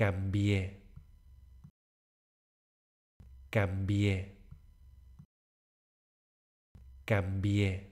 Cambié. Cambié. Cambié.